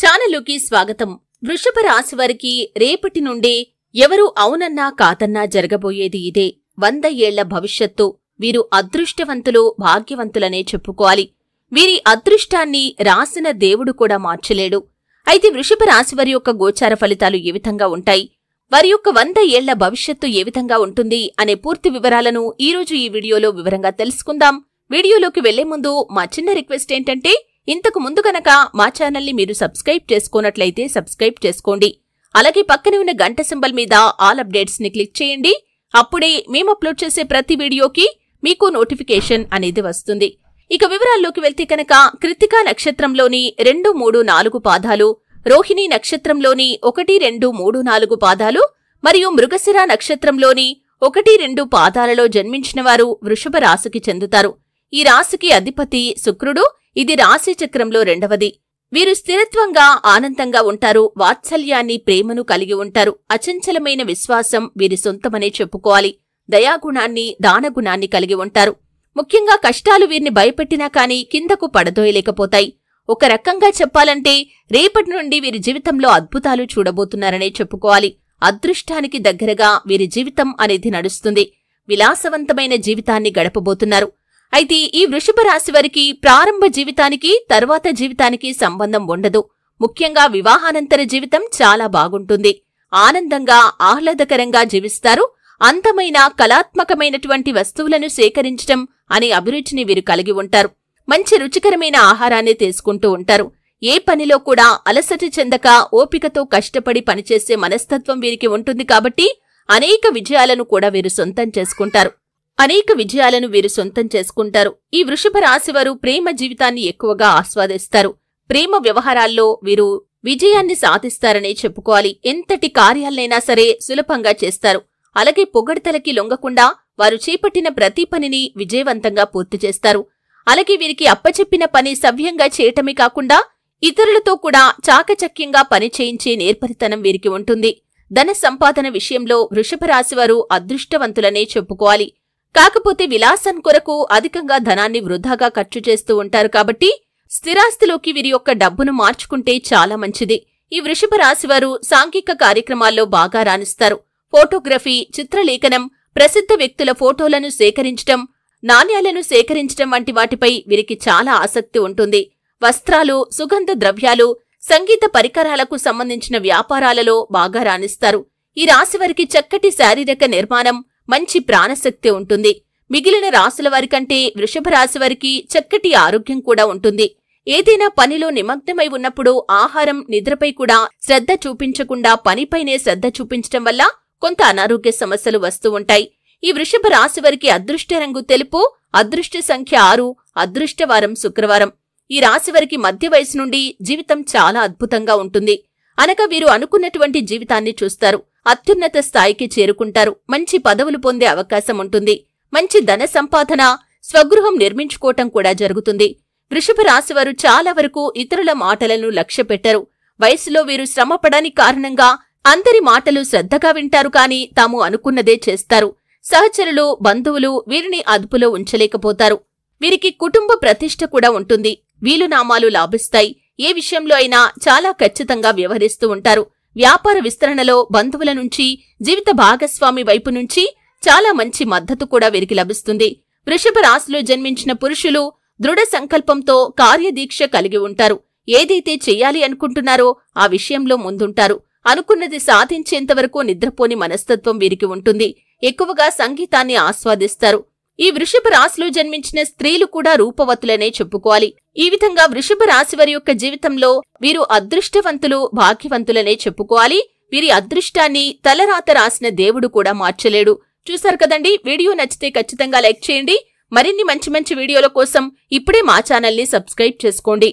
ఛానలుకి స్వాగతం వృషభ వారికి రేపటి నుండి ఎవరు అవునన్నా కాదన్నా జరగబోయేది ఇదే వంద ఏళ్ల భవిష్యత్తు వీరు అదృష్టవంతులు భాగ్యవంతులనే చెప్పుకోవాలి వీరి అదృష్టాన్ని రాసిన దేవుడు కూడా మార్చలేడు అయితే వృషభ రాశి వారి యొక్క గోచార ఫలితాలు ఏ విధంగా ఉంటాయి వారి యొక్క వంద ఏళ్ల భవిష్యత్తు ఏ విధంగా ఉంటుంది అనే పూర్తి వివరాలను ఈరోజు ఈ వీడియోలో వివరంగా తెలుసుకుందాం వీడియోలోకి వెళ్లే ముందు మా చిన్న రిక్వెస్ట్ ఏంటంటే ఇంతకు ముందు కనుక మా ఛానల్ని మీరు సబ్స్క్రైబ్ చేసుకున్నట్లయితే సబ్స్క్రైబ్ చేసుకోండి అలాగే పక్కనే ఉన్న గంట సింబల్ మీద ఆల్ అప్డేట్స్ని క్లిక్ చేయండి అప్పుడే మేము అప్లోడ్ చేసే ప్రతి వీడియోకి మీకు నోటిఫికేషన్ అనేది వస్తుంది ఇక వివరాల్లోకి వెళ్తే కనుక కృతికా నక్షత్రంలోని రెండు మూడు నాలుగు పాదాలు రోహిణి నక్షత్రంలోని ఒకటి రెండు మూడు నాలుగు పాదాలు మరియు మృగశిర నక్షత్రంలోని ఒకటి రెండు పాదాలలో జన్మించిన వారు వృషభ రాశికి చెందుతారు ఈ రాశికి అధిపతి శుక్రుడు ఇది రాశిచక్రంలో రెండవది వీరు స్థిరత్వంగా ఆనందంగా ఉంటారు వాత్సల్యాన్ని ప్రేమను కలిగి ఉంటారు అచంచలమైన విశ్వాసం వీరి సొంతమనే చెప్పుకోవాలి దయాగుణాన్ని దానగుణాన్ని కలిగి ఉంటారు ముఖ్యంగా కష్టాలు వీరిని భయపెట్టినా కానీ కిందకు పడదోయలేకపోతాయి ఒక రకంగా చెప్పాలంటే రేపటి నుండి వీరి జీవితంలో అద్భుతాలు చూడబోతున్నారనే చెప్పుకోవాలి అదృష్టానికి దగ్గరగా వీరి జీవితం అనేది నడుస్తుంది విలాసవంతమైన జీవితాన్ని గడపబోతున్నారు అయితే ఈ వృషభ రాశి వారికి ప్రారంభ జీవితానికి తర్వాత జీవితానికి సంబంధం ఉండదు ముఖ్యంగా వివాహానంతర జీవితం చాలా బాగుంటుంది ఆనందంగా ఆహ్లాదకరంగా జీవిస్తారు అంతమైన కళాత్మకమైనటువంటి వస్తువులను సేకరించడం అనే అభిరుచిని వీరు కలిగి ఉంటారు మంచి రుచికరమైన ఆహారాన్ని తీసుకుంటూ ఉంటారు ఏ పనిలో కూడా అలసట చెందక ఓపికతో కష్టపడి పనిచేసే మనస్తత్వం వీరికి ఉంటుంది కాబట్టి అనేక విజయాలను కూడా వీరు సొంతం చేసుకుంటారు అనేక విజయాలను వీరు సొంతం చేసుకుంటారు ఈ వృషభ రాశివారు ప్రేమ జీవితాన్ని ఎక్కువగా ఆస్వాదిస్తారు ప్రేమ వ్యవహారాల్లో వీరు విజయాన్ని సాధిస్తారనే చెప్పుకోవాలి ఎంతటి కార్యాలైనా సరే సులభంగా చేస్తారు అలాగే పొగడతలకి లొంగకుండా వారు చేపట్టిన ప్రతి పనిని విజయవంతంగా పూర్తి చేస్తారు అలాగే వీరికి అప్పచెప్పిన పని సవ్యంగా చేయటమే కాకుండా ఇతరులతో కూడా చాకచక్యంగా పని చేయించే నేర్పరితనం వీరికి ఉంటుంది ధన సంపాదన విషయంలో వృషభ రాశివారు అదృష్టవంతులనే చెప్పుకోవాలి కాకపోతే విలాసం కొరకు అధికంగా ధనాన్ని వృధాగా ఖర్చు చేస్తూ ఉంటారు కాబట్టి స్థిరాస్తిలోకి వీరి యొక్క డబ్బును మార్చుకుంటే చాలా మంచిది ఈ వృషభ రాశివారు సాంఘిక కార్యక్రమాల్లో బాగా రాణిస్తారు ఫోటోగ్రఫీ చిత్రలేఖనం ప్రసిద్ధ వ్యక్తుల ఫోటోలను సేకరించటం నాణ్యాలను సేకరించటం వంటి వాటిపై వీరికి చాలా ఆసక్తి ఉంటుంది వస్త్రాలు సుగంధ ద్రవ్యాలు సంగీత పరికరాలకు సంబంధించిన వ్యాపారాలలో బాగా రాణిస్తారు ఈ రాశివారికి చక్కటి శారీరక నిర్మాణం మంచి ప్రాణశక్తి ఉంటుంది మిగిలిన రాసుల వారికంటే వృషభ రాశి వారికి చక్కటి ఆరోగ్యం కూడా ఉంటుంది ఏదైనా పనిలో నిమగ్నమై ఉన్నప్పుడు ఆహారం నిద్రపై కూడా శ్రద్ధ చూపించకుండా పనిపైనే శ్రద్ధ చూపించటం వల్ల కొంత అనారోగ్య సమస్యలు వస్తూ ఉంటాయి ఈ వృషభ రాశి వారికి అదృష్ట రంగు తెలుపు అదృష్ట సంఖ్య ఆరు అదృష్టవారం శుక్రవారం ఈ రాశి వారికి మధ్య వయసు నుండి జీవితం చాలా అద్భుతంగా ఉంటుంది అనగా వీరు అనుకున్నటువంటి జీవితాన్ని చూస్తారు అత్యున్నత స్థాయికి చేరుకుంటారు మంచి పదవులు పొందే అవకాశం ఉంటుంది మంచి ధన సంపాదన స్వగృహం నిర్మించుకోవటం కూడా జరుగుతుంది వృషభ రాశివారు చాలా వరకు ఇతరుల మాటలను లక్ష్య పెట్టరు వయసులో వీరు శ్రమపడని కారణంగా అందరి మాటలు శ్రద్ధగా వింటారు కాని తాము అనుకున్నదే చేస్తారు సహచరులు బంధువులు వీరిని అదుపులో ఉంచలేకపోతారు వీరికి కుటుంబ ప్రతిష్ట కూడా ఉంటుంది వీలునామాలు లాభిస్తాయి ఏ విషయంలో అయినా చాలా ఖచ్చితంగా వ్యవహరిస్తూ ఉంటారు వ్యాపార విస్తరణలో బంధువుల నుంచి జీవిత భాగస్వామి వైపు నుంచి చాలా మంచి మద్దతు కూడా వీరికి లభిస్తుంది వృషభ రాశిలో జన్మించిన పురుషులు దృఢ సంకల్పంతో కార్యదీక్ష కలిగి ఉంటారు ఏదైతే చెయ్యాలి అనుకుంటున్నారో ఆ విషయంలో ముందుంటారు అనుకున్నది సాధించేంతవరకు నిద్రపోని మనస్తత్వం వీరికి ఉంటుంది ఎక్కువగా సంగీతాన్ని ఆస్వాదిస్తారు ఈ వృషభ రాశిలో జన్మించిన స్త్రీలు కూడా రూపవతులనే చెప్పుకోవాలి ఈ విధంగా వృషభ రాశి వారి యొక్క జీవితంలో వీరు అదృష్టవంతులు భాగ్యవంతులనే చెప్పుకోవాలి వీరి అదృష్టాన్ని తలరాత రాసిన దేవుడు కూడా మార్చలేడు చూశారు కదండి వీడియో నచ్చితే ఖచ్చితంగా లైక్ చేయండి మరిన్ని మంచి మంచి వీడియోల కోసం ఇప్పుడే మా ని సబ్స్క్రైబ్ చేసుకోండి